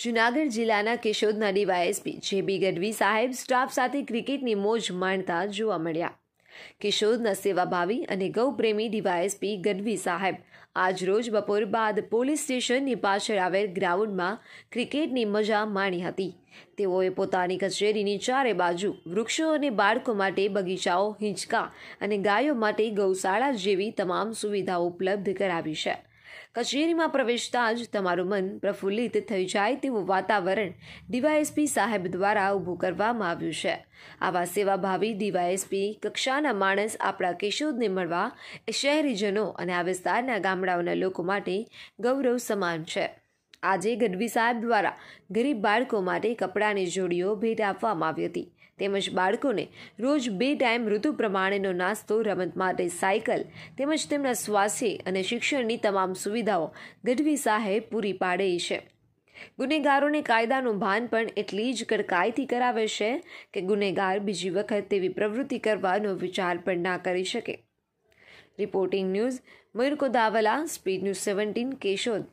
જૂનાગઢ જિલ્લાના કિશોદના ડીવાયએસપી જે બી ગઢવી સાહેબ સ્ટાફ સાથે ક્રિકેટની મોજ માણતા જોવા મળ્યા કિશોદના સેવાભાવી અને ગૌપ્રેમી ડીવાયએસપી ગઢવી સાહેબ આજરોજ બપોર બાદ પોલીસ સ્ટેશનની પાછળ આવેલ ગ્રાઉન્ડમાં ક્રિકેટની મજા માણી હતી તેઓએ પોતાની કચેરીની ચારે બાજુ વૃક્ષો અને બાળકો માટે બગીચાઓ હિંચકા અને ગાયો માટે ગૌશાળા જેવી તમામ સુવિધાઓ ઉપલબ્ધ કરાવી છે કચેરીમાં પ્રવેશતા જ તમારું મન પ્રફુલ્લિત થઈ જાય તેવું વાતાવરણ ડીવાયએસપી સાહેબ દ્વારા ઊભું કરવામાં આવ્યું છે આવા સેવાભાવી ડીવાયએસપી કક્ષાના માણસ આપણા કેશોદને મળવા એ શહેરીજનો અને આ વિસ્તારના ગામડાઓના લોકો માટે ગૌરવ સમાન છે આજે ગઢવી સાહેબ દ્વારા ગરીબ બાળકો માટે કપડાંની જોડીઓ ભેટ આપવામાં આવી હતી તેમજ બાળકોને રોજ બે ટાઈમ ઋતુ પ્રમાણેનો નાસ્તો રમત માટે સાયકલ તેમજ તેમના સ્વાસ્થ્ય અને શિક્ષણની તમામ સુવિધાઓ ગઢવી સાહેબ પૂરી પાડે છે ગુનેગારોને કાયદાનું ભાન પણ એટલી જ કડકાઈથી કરાવે છે કે ગુનેગાર બીજી વખત તેવી પ્રવૃત્તિ કરવાનો વિચાર પણ ના કરી શકે reporting news Mayur Kodavala speed news seventeen Keshod